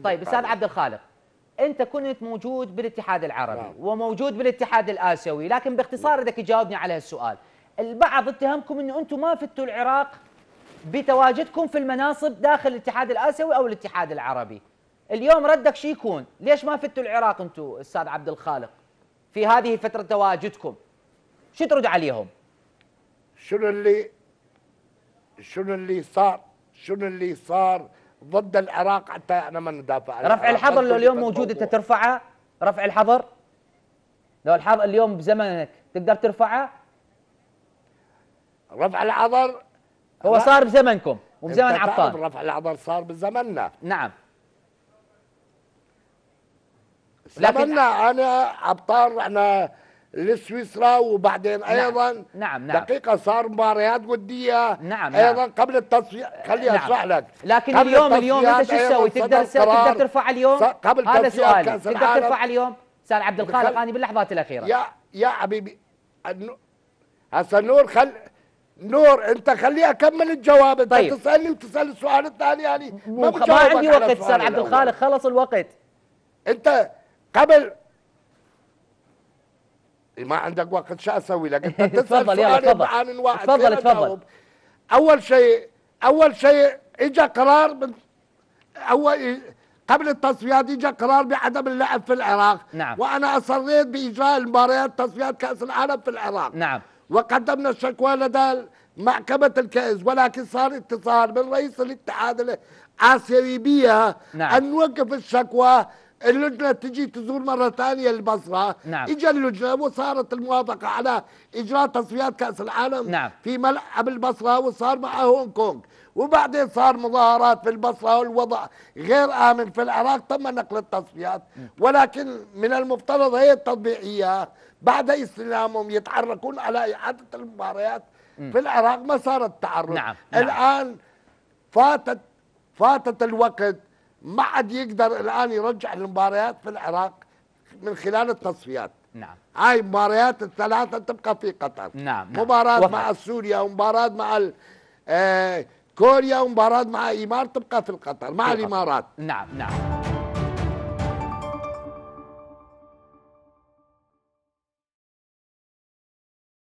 طيب استاذ عبد الخالق انت كنت موجود بالاتحاد العربي نعم. وموجود بالاتحاد الاسيوي لكن باختصار بدك نعم. تجاوبني على هالسؤال البعض اتهمكم انه انتم ما فتوا العراق بتواجدكم في المناصب داخل الاتحاد الاسيوي او الاتحاد العربي اليوم ردك شو يكون ليش ما فتوا العراق انتم استاذ عبد الخالق في هذه فتره تواجدكم شو ترد عليهم شنو اللي شنو اللي صار شنو اللي صار ضد العراق حتى انا ما ندافع رفع الحظر لو اليوم موجود انت ترفعه رفع الحظر لو الحظر اليوم بزمنك تقدر ترفعه رفع الحظر هو صار بزمنكم وبزمن عطار رفع الحظر صار بزمننا نعم لكن زمننا انا عطار احنا لسويسرا وبعدين نعم ايضا نعم نعم دقيقه صار مباريات وديه نعم،, نعم ايضا نعم قبل التصفيات خليني نعم اشرح لك لكن اليوم اليوم انت شو تسوي تقدر تقدر ترفع اليوم قبل هذا سؤالي تقدر ترفع اليوم سال عبد الخالق انا باللحظات الاخيره يا يا حبيبي هسه نور خل نور انت خليه اكمل الجواب انت طيب. تسالني وتسال السؤال الثاني يعني ما, ما عندي وقت استاذ عبد الخالق خلص الوقت انت قبل ما عندك وقت شو اسوي لك انت تسال يلا تفضل تفضل تفضل اول شيء اول شيء اجى قرار من اول قبل التصفيات اجى قرار بعدم اللعب في العراق نعم. وانا اصريت باجراء المباريات تصفيات كاس العالم في العراق نعم وقدمنا الشكوى لدى محكمة الكأس ولكن صار اتصال من رئيس الاتحاد الآسيوي بها نعم. أن نوقف الشكوى اللجنه تجي تزور مره ثانيه البصره نعم اجى اللجنه وصارت الموافقه على اجراء تصفيات كاس العالم نعم. في ملعب البصره وصار مع هونغ كونغ وبعدين صار مظاهرات في البصره والوضع غير امن في العراق تم نقل التصفيات ولكن من المفترض هي التطبيعيه بعد استلامهم يتعرقون على اعاده المباريات في العراق ما صار التعرض نعم. نعم. الان فاتت فاتت الوقت ما عاد يقدر الان يرجع المباريات في العراق من خلال التصفيات نعم هاي مباريات الثلاثه تبقى في قطر نعم, نعم. مباراه نعم. مع سوريا ومباراه مع آه، كوريا ومباراه مع ايمار تبقى في قطر مع الامارات نعم نعم